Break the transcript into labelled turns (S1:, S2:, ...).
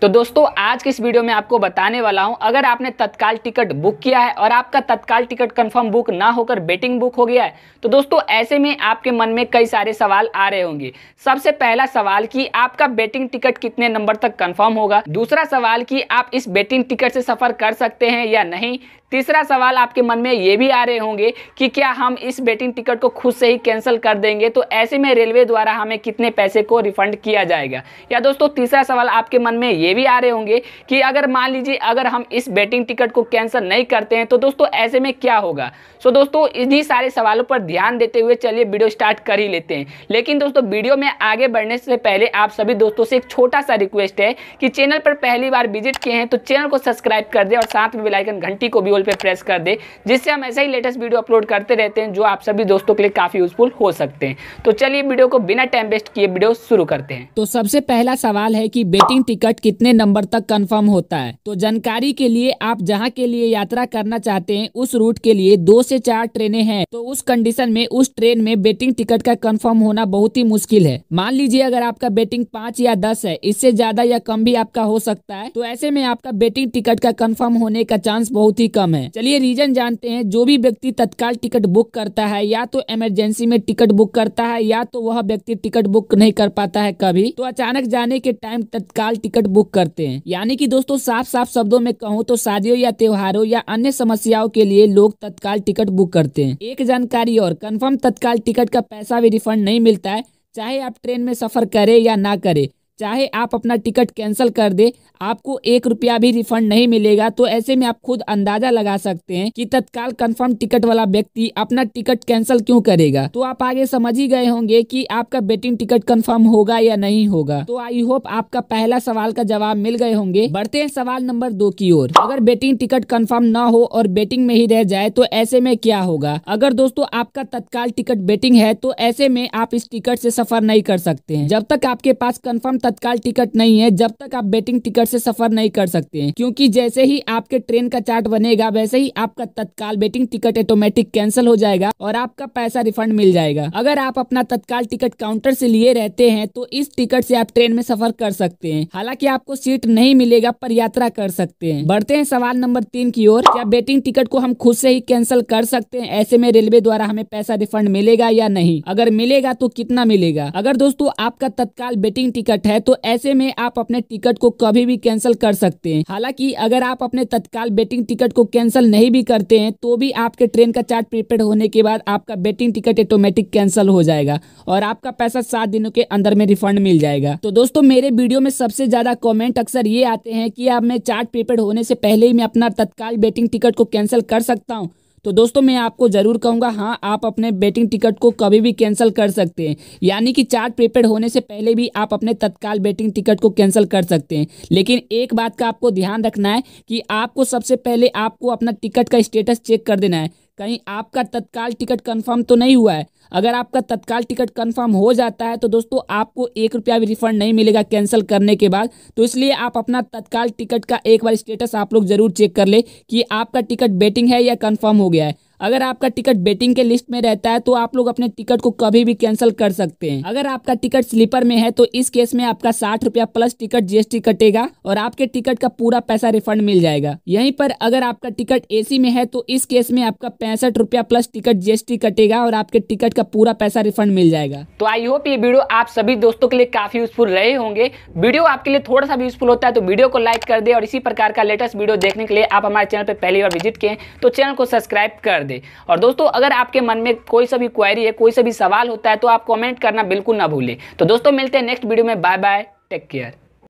S1: तो दोस्तों आज की इस वीडियो में आपको बताने वाला हूं अगर आपने तत्काल टिकट बुक किया है और आपका तत्काल टिकट कंफर्म बुक ना होकर बेटिंग बुक हो गया है तो दोस्तों ऐसे में आपके मन में कई सारे सवाल आ रहे होंगे सबसे पहला सवाल कि आपका बेटिंग टिकट कितने नंबर तक कंफर्म होगा दूसरा सवाल कि आप इस बेटिंग टिकट से सफर कर सकते हैं या नहीं तीसरा सवाल आपके मन में ये भी आ रहे होंगे कि क्या हम इस बेटिंग टिकट को खुद से ही कैंसिल कर देंगे तो ऐसे में रेलवे द्वारा हमें कितने पैसे को रिफंड किया जाएगा या दोस्तों तीसरा सवाल आपके मन में ये भी आ रहे होंगे कि अगर मान लीजिए अगर हम इस बेटिंग टिकट को कैंसिल नहीं करते हैं तो दोस्तों ऐसे में क्या होगा सो दोस्तों इन्हीं सारे सवालों पर ध्यान देते हुए चलिए वीडियो स्टार्ट कर ही लेते हैं लेकिन दोस्तों वीडियो में आगे बढ़ने से पहले आप सभी दोस्तों से एक छोटा सा रिक्वेस्ट है कि चैनल पर पहली बार विजिट किए हैं तो चैनल को सब्सक्राइब कर दें और साथ में बेलाइकन घंटी को भी बेल पे प्रेस कर दे जिससे हम ऐसा ही लेटेस्ट वीडियो अपलोड करते रहते हैं जो आप सभी दोस्तों के लिए काफ़ी यूजफुल हो सकते हैं तो चलिए वीडियो को बिना टाइम वेस्ट किए वीडियो शुरू करते हैं तो सबसे पहला सवाल है कि बेटिंग टिकट कितने नंबर तक कन्फर्म होता है तो जानकारी के लिए आप जहाँ के लिए यात्रा करना चाहते हैं उस रूट के लिए दो से चार ट्रेनें हैं तो उस कंडीशन में उस ट्रेन में बेटिंग टिकट का कन्फर्म होना बहुत ही मुश्किल है मान लीजिए अगर आपका बेटिंग पाँच या दस है इससे ज्यादा या कम भी आपका हो सकता है तो ऐसे में आपका बेटिंग टिकट का कन्फर्म होने का चांस बहुत ही कम कम है चलिए रीजन जानते हैं जो भी व्यक्ति तत्काल टिकट बुक करता है या तो इमरजेंसी में टिकट बुक करता है या तो वह व्यक्ति टिकट बुक नहीं कर पाता है कभी तो अचानक जाने के टाइम तत्काल टिकट बुक करते हैं यानी कि दोस्तों साफ साफ शब्दों में कहूँ तो शादियों या त्योहारों या अन्य समस्याओं के लिए लोग तत्काल टिकट बुक करते हैं एक जानकारी और कन्फर्म तत्काल टिकट का पैसा भी रिफंड नहीं मिलता है चाहे आप ट्रेन में सफर करें या ना करें चाहे आप अपना टिकट कैंसिल कर दे आपको एक रुपया भी रिफंड नहीं मिलेगा तो ऐसे में आप खुद अंदाजा लगा सकते हैं कि तत्काल कंफर्म टिकट वाला व्यक्ति अपना टिकट कैंसिल क्यों करेगा तो आप आगे समझ ही गए होंगे कि आपका बेटिंग टिकट कंफर्म होगा या नहीं होगा तो आई होप आपका पहला सवाल का जवाब मिल गए होंगे बढ़ते हैं सवाल नंबर दो की ओर अगर बेटिंग टिकट कन्फर्म न हो और बेटिंग में ही रह जाए तो ऐसे में क्या होगा अगर दोस्तों आपका तत्काल टिकट बेटिंग है तो ऐसे में आप इस टिकट ऐसी सफर नहीं कर सकते हैं जब तक आपके पास कन्फर्म तत्काल टिकट नहीं है जब तक आप बेटिंग टिकट से सफर नहीं कर सकते हैं क्योंकि जैसे ही आपके ट्रेन का चार्ट बनेगा वैसे ही आपका तत्काल बेटिंग टिकट ऑटोमेटिक कैंसिल हो जाएगा और आपका पैसा रिफंड मिल जाएगा अगर आप अपना तत्काल टिकट काउंटर से लिए रहते हैं तो इस टिकट से आप ट्रेन में सफर कर सकते हैं हालांकि आपको सीट नहीं मिलेगा पर यात्रा कर सकते हैं बढ़ते हैं सवाल नंबर तीन की ओर क्या बेटिंग टिकट को हम खुद से ही कैंसिल कर सकते हैं ऐसे में रेलवे द्वारा हमें पैसा रिफंड मिलेगा या नहीं अगर मिलेगा तो कितना मिलेगा अगर दोस्तों आपका तत्काल बेटिंग टिकट है है तो ऐसे में आप अपने टिकट को कभी भी कैंसिल कर सकते हैं हालांकि अगर आप अपने तत्काल बेटिंग टिकट को कैंसिल नहीं भी करते हैं तो भी आपके ट्रेन का चार्ट प्रीपेड होने के बाद आपका बेटिंग टिकट ऑटोमेटिक कैंसिल हो जाएगा और आपका पैसा सात दिनों के अंदर में रिफंड मिल जाएगा तो दोस्तों मेरे वीडियो में सबसे ज्यादा कॉमेंट अक्सर ये आते हैं कि आप मैं चार्ट प्रीपेड होने से पहले ही मैं अपना तत्काल बेटिंग टिकट को कैंसिल कर सकता हूँ तो दोस्तों मैं आपको ज़रूर कहूंगा हाँ आप अपने बेटिंग टिकट को कभी भी कैंसिल कर सकते हैं यानी कि चार्ट प्रीपेड होने से पहले भी आप अपने तत्काल बेटिंग टिकट को कैंसिल कर सकते हैं लेकिन एक बात का आपको ध्यान रखना है कि आपको सबसे पहले आपको अपना टिकट का स्टेटस चेक कर देना है कहीं आपका तत्काल टिकट कंफर्म तो नहीं हुआ है अगर आपका तत्काल टिकट कंफर्म हो जाता है तो दोस्तों आपको एक रुपया भी रिफंड नहीं मिलेगा कैंसिल करने के बाद तो इसलिए आप अपना तत्काल टिकट का एक बार स्टेटस आप लोग जरूर चेक कर ले कि आपका टिकट बेटिंग है या कंफर्म हो गया है अगर आपका टिकट बेटिंग के लिस्ट में रहता है तो आप लोग अपने टिकट को कभी भी कैंसिल कर सकते हैं अगर आपका टिकट स्लीपर में है तो इस केस में आपका साठ रुपया प्लस टिकट जीएसटी कटेगा और आपके टिकट का पूरा पैसा रिफंड मिल जाएगा यहीं पर अगर आपका टिकट एसी में है तो इस केस में आपका पैंसठ रुपया प्लस टिकट जीएसटी कटेगा और आपके टिकट का पूरा पैसा रिफंड मिल जाएगा तो आई होप ये वीडियो आप सभी दोस्तों के लिए काफी यूजफुल रहे होंगे वीडियो आपके लिए थोड़ा सा यूजफुल होता है तो वीडियो को लाइक कर दे और इसी प्रकार का लेटेस्ट वीडियो देखने के लिए आप हमारे चैनल पर पहली बार विजिट किए तो चैनल को सब्सक्राइब कर दे और दोस्तों अगर आपके मन में कोई सा भी क्वेरी है कोई सा भी सवाल होता है तो आप कॉमेंट करना बिल्कुल ना भूलें तो दोस्तों मिलते हैं नेक्स्ट वीडियो में बाय बाय टेक केयर